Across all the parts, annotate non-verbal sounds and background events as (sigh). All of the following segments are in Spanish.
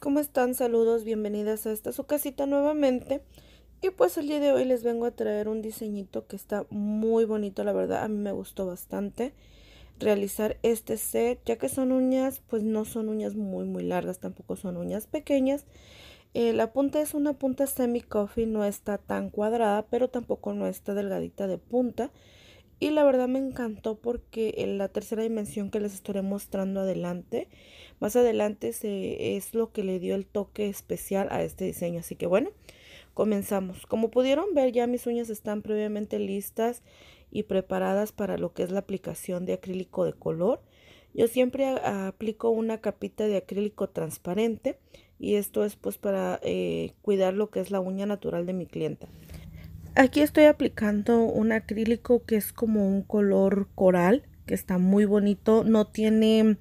¿cómo están? Saludos, bienvenidas a esta su casita nuevamente. Y pues el día de hoy les vengo a traer un diseñito que está muy bonito, la verdad, a mí me gustó bastante realizar este set, ya que son uñas, pues no son uñas muy muy largas, tampoco son uñas pequeñas. Eh, la punta es una punta semi coffee, no está tan cuadrada, pero tampoco no está delgadita de punta. Y la verdad me encantó porque en la tercera dimensión que les estaré mostrando adelante, más adelante es lo que le dio el toque especial a este diseño. Así que bueno, comenzamos. Como pudieron ver ya mis uñas están previamente listas y preparadas para lo que es la aplicación de acrílico de color. Yo siempre aplico una capita de acrílico transparente y esto es pues para eh, cuidar lo que es la uña natural de mi clienta. Aquí estoy aplicando un acrílico que es como un color coral, que está muy bonito. No tiene...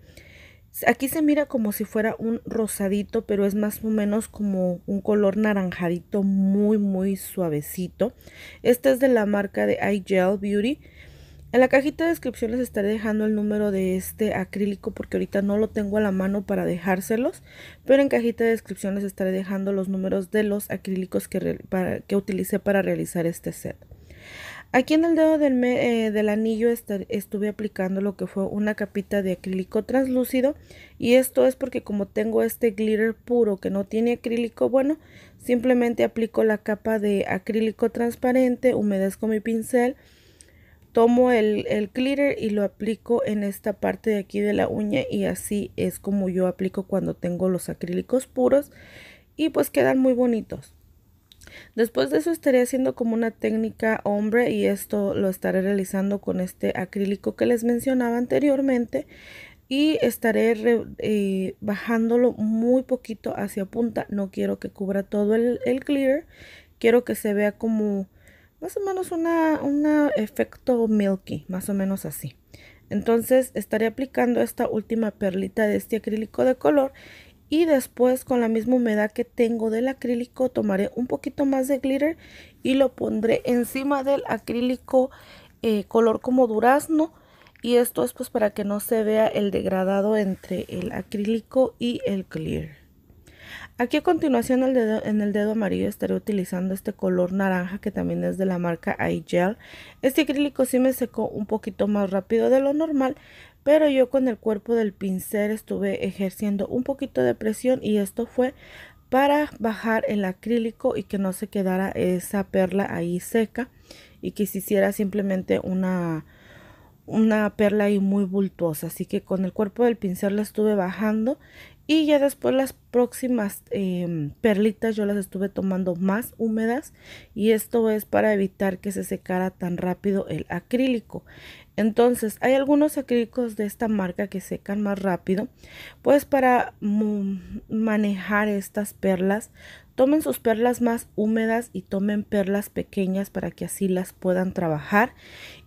Aquí se mira como si fuera un rosadito, pero es más o menos como un color naranjadito muy, muy suavecito. Este es de la marca de iGel Beauty en la cajita de descripción les estaré dejando el número de este acrílico porque ahorita no lo tengo a la mano para dejárselos, pero en cajita de descripción les estaré dejando los números de los acrílicos que, utilicé para realizar este set. Aquí en el dedo del, eh, anillo estuve aplicando lo que fue una capita de acrílico translúcido y esto es porque como tengo este glitter puro que no tiene acrílico, bueno, simplemente aplico la capa de acrílico transparente, humedezco mi pincel tomo el, el y lo aplico en esta parte de aquí de la uña y así es como yo aplico cuando tengo los acrílicos puros y pues quedan muy bonitos. Después de eso estaré haciendo como una técnica hombre y esto lo estaré realizando con este acrílico que les mencionaba anteriormente y estaré eh, bajándolo muy poquito hacia punta. No quiero que cubra todo el, el quiero que se vea como más o menos una, un efecto milky, más o menos así. Entonces estaré aplicando esta última perlita de este acrílico de color y después con la misma humedad que tengo del acrílico tomaré un poquito más de glitter y lo pondré encima del acrílico eh, color como durazno y esto es pues para que no se vea el degradado entre el acrílico y el glitter. Aquí a continuación en el dedo amarillo estaré utilizando este color naranja que también es de la marca iGel. Este acrílico sí me secó un poquito más rápido de lo normal, pero yo con el cuerpo del pincel estuve ejerciendo un poquito de presión y esto fue para bajar el acrílico y que no se quedara esa perla ahí seca y que se hiciera simplemente una, una perla ahí muy bultuosa. Así que con el cuerpo del pincel la estuve bajando y ya después las próximas em, perlitas yo las estuve tomando más húmedas y esto es para evitar que se secara tan rápido el acrílico. Entonces hay algunos acrílicos de esta marca que secan más rápido. Pues para manejar estas perlas tomen sus perlas más húmedas y tomen perlas pequeñas para que así las puedan trabajar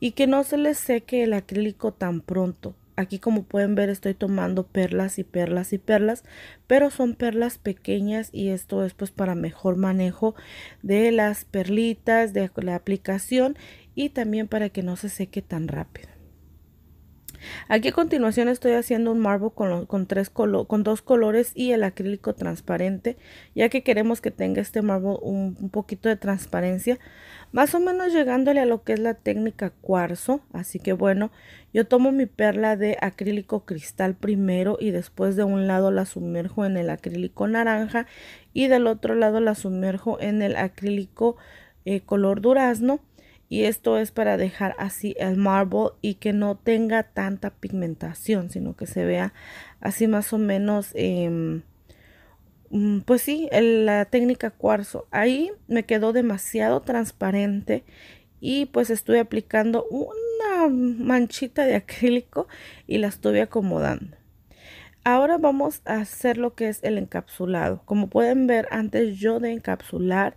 y que no se les seque el acrílico tan pronto aquí como pueden ver estoy tomando perlas y perlas y perlas, pero son perlas pequeñas y esto es pues para mejor manejo de las perlitas, de la aplicación y también para que no se seque tan rápido. Aquí a continuación estoy haciendo un marble con, tres colo con dos colores y el acrílico transparente, ya que queremos que tenga este marble un, poquito de transparencia, más o menos llegándole a lo que es la técnica cuarzo, así que bueno, yo tomo mi perla de acrílico cristal primero y después de un lado la sumerjo en el acrílico naranja y del otro lado la sumerjo en el acrílico eh, color durazno y esto es para dejar así el marble y que no tenga tanta pigmentación, sino que se vea así más o menos, em, mm, pues sí, la técnica cuarzo. Ahí me quedó demasiado transparente y pues estuve aplicando una manchita de acrílico y la estuve acomodando. Ahora vamos a hacer lo que es el encapsulado. Como pueden ver, antes yo de encapsular,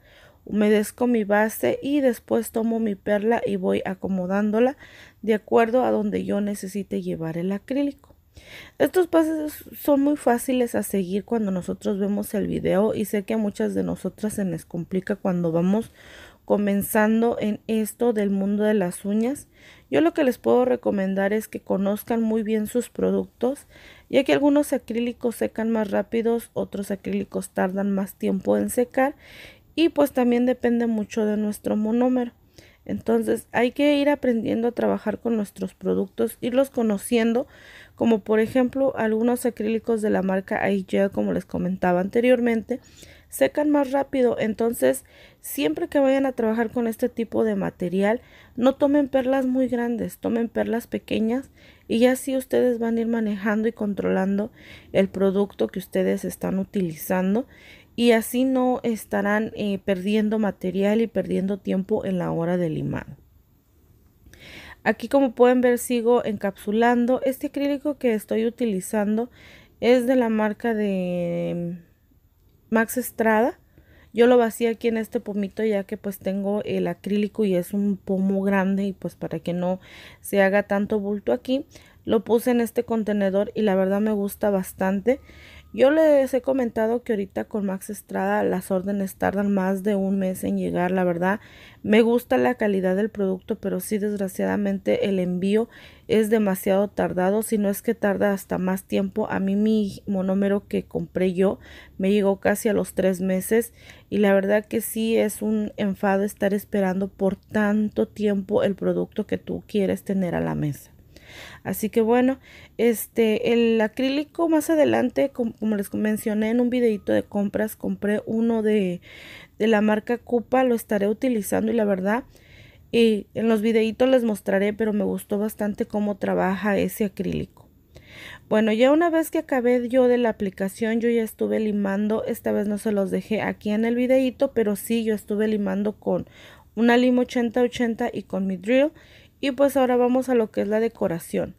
Humedezco mi base y después tomo mi perla y voy acomodándola de acuerdo a donde yo necesite llevar el acrílico. Estos pasos son muy fáciles a seguir cuando nosotros vemos el video y sé que a muchas de nosotras se les complica cuando vamos comenzando en esto del mundo de las uñas. Yo lo que les puedo recomendar es que conozcan muy bien sus productos, ya que algunos acrílicos secan más rápidos, otros acrílicos tardan más tiempo en secar y pues también depende mucho de nuestro monómero. Entonces hay que ir aprendiendo a trabajar con nuestros productos, irlos conociendo, como por ejemplo algunos acrílicos de la marca Aigel, como les comentaba anteriormente, secan más rápido. Entonces siempre que vayan a trabajar con este tipo de material, no tomen perlas muy grandes, tomen perlas pequeñas y ya así ustedes van a ir manejando y controlando el producto que ustedes están utilizando y así no estarán eh, perdiendo material y perdiendo tiempo en la hora del limar. Aquí como pueden ver sigo encapsulando. Este acrílico que estoy utilizando es de la marca de mm, Max Estrada. Yo lo vací aquí en este pomito ya que pues tengo el acrílico y es un pomo grande y pues para que no se haga tanto bulto aquí. Lo puse en este contenedor y la verdad me gusta bastante. Yo les he comentado que ahorita con Max Estrada las órdenes tardan más de un mes en llegar, la verdad. Me gusta la calidad del producto, pero sí desgraciadamente el envío es demasiado tardado, si no es que tarda hasta más tiempo. A mí mi monómero que compré yo me llegó casi a los tres meses y la verdad que sí es un enfado estar esperando por tanto tiempo el producto que tú quieres tener a la mesa. Así que bueno, este, el acrílico más adelante, como, les mencioné en un videito de compras, compré uno de, de la marca Cupa, lo estaré utilizando y la verdad, y en los videitos les mostraré, pero me gustó bastante cómo trabaja ese acrílico. Bueno, ya una vez que acabé yo de la aplicación, yo ya estuve limando, esta vez no se los dejé aquí en el videito, pero sí yo estuve limando con una lima 8080 y con mi drill y pues ahora vamos a lo que es la decoración.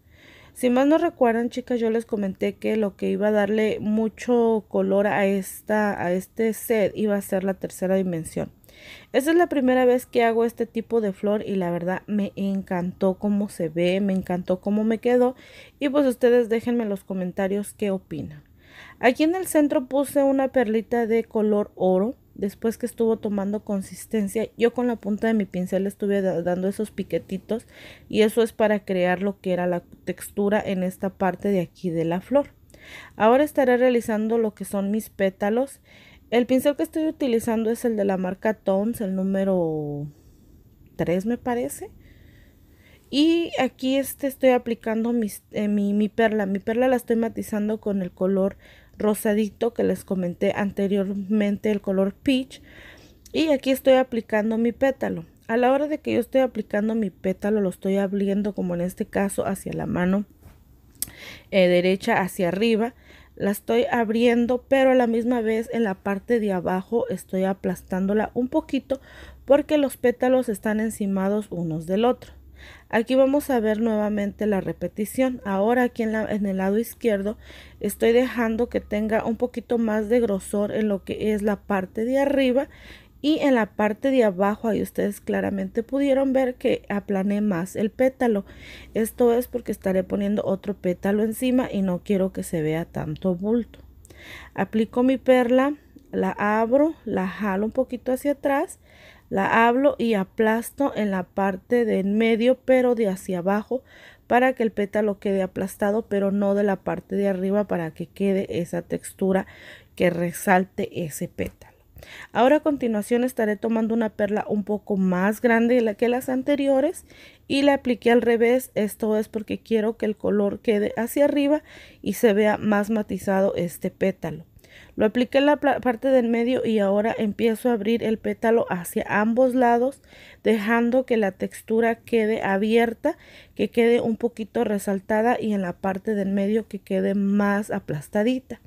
Si más no recuerdan, chicas, yo les comenté que lo que iba a darle mucho color a, esta, a este set iba a ser la tercera dimensión. Esa es la primera vez que hago este tipo de flor y la verdad me encantó cómo se ve, me encantó cómo me quedó y pues ustedes déjenme en los comentarios qué opinan. Aquí en el centro puse una perlita de color oro después que estuvo tomando consistencia, yo con la punta de mi pincel estuve dando esos piquetitos y eso es para crear lo que era la textura en esta parte de aquí de la flor. Ahora estaré realizando lo que son mis pétalos. El pincel que estoy utilizando es el de la marca tones el número 3 me parece. Y aquí este estoy aplicando eh, mi, mi perla. Mi perla la estoy matizando con el color rosadito que les comenté anteriormente, el color peach. Y aquí estoy aplicando mi pétalo. A la hora de que yo estoy aplicando mi pétalo, lo estoy abriendo como en este caso hacia la mano eh, derecha hacia arriba. La estoy abriendo, pero a la misma vez en la parte de abajo estoy aplastándola un poquito porque los pétalos están encimados unos del otro. Aquí vamos a ver nuevamente la repetición. Ahora aquí en, el lado izquierdo estoy dejando que tenga un poquito más de grosor en lo que es la parte de arriba y en la parte de abajo ahí ustedes claramente pudieron ver que aplané más el pétalo. Esto es porque estaré poniendo otro pétalo encima y no quiero que se vea tanto bulto. Aplico mi perla, la abro, la jalo un poquito hacia atrás la hablo y aplasto en la parte de en medio, pero de hacia abajo, para que el pétalo quede aplastado, pero no de la parte de arriba, para que quede esa textura que resalte ese pétalo. Ahora a continuación estaré tomando una perla un poco más grande que las anteriores y la apliqué al revés. Esto es porque quiero que el color quede hacia arriba y se vea más matizado este pétalo. Lo apliqué en la parte del medio y ahora empiezo a abrir el pétalo hacia ambos lados, dejando que la textura quede abierta, que quede un poquito resaltada y en la parte del medio que quede más aplastadita.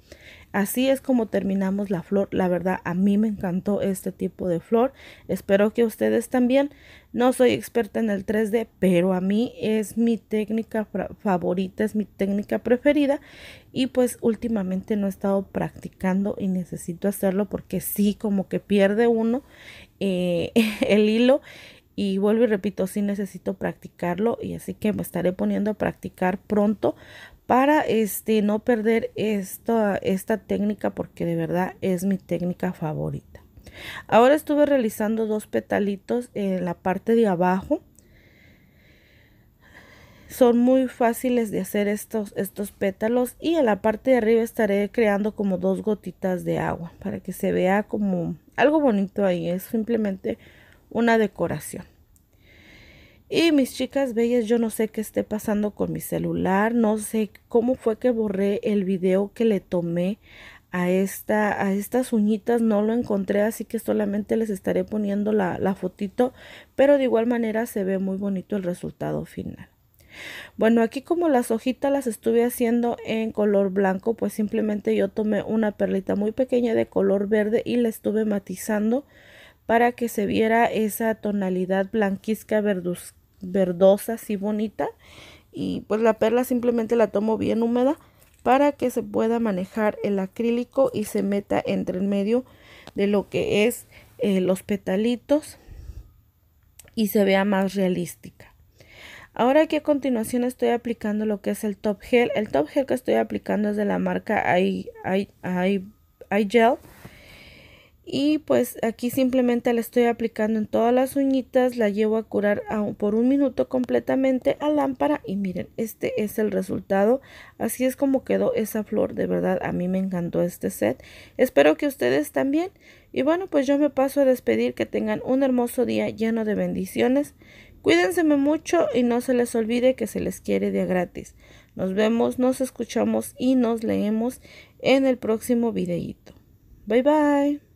Así es como terminamos la flor. La verdad, a mí me encantó este tipo de flor. Espero que ustedes también. No soy experta en el 3D, pero a mí es mi técnica favorita, es mi técnica preferida. Y pues últimamente no he estado practicando y necesito hacerlo porque sí, como que pierde uno eh, (laughs) el hilo. Y vuelvo y repito, sí necesito practicarlo y así que me estaré poniendo a practicar pronto para este, no perder esta, esta técnica porque de verdad es mi técnica favorita. Ahora estuve realizando dos petalitos en la parte de abajo. Son muy fáciles de hacer estos, estos pétalos y en la parte de arriba estaré creando como dos gotitas de agua para que se vea como algo bonito ahí. Es simplemente una decoración. Y mis chicas bellas, yo no sé qué esté pasando con mi celular, no sé cómo fue que borré el video que le tomé a, esta, a estas uñitas, no lo encontré, así que solamente les estaré poniendo la, la fotito, pero de igual manera se ve muy bonito el resultado final. Bueno, aquí como las hojitas las estuve haciendo en color blanco, pues simplemente yo tomé una perlita muy pequeña de color verde y la estuve matizando para que se viera esa tonalidad blanquizca verduzca verdosa, así bonita. Y pues la perla simplemente la tomo bien húmeda para que se pueda manejar el acrílico y se meta entre el medio de lo que es eh, los petalitos y se vea más realística. Ahora que a continuación estoy aplicando lo que es el top gel. El top gel que estoy aplicando es de la marca iGel. I, I, I, I Gel y pues aquí simplemente la estoy aplicando en todas las uñitas, la llevo a curar por un minuto completamente a lámpara y miren, este es el resultado, así es como quedó esa flor, de verdad a mí me encantó este set, espero que ustedes también y bueno pues yo me paso a despedir, que tengan un hermoso día lleno de bendiciones, cuídense mucho y no se les olvide que se les quiere de gratis, nos vemos, nos escuchamos y nos leemos en el próximo videito. Bye bye.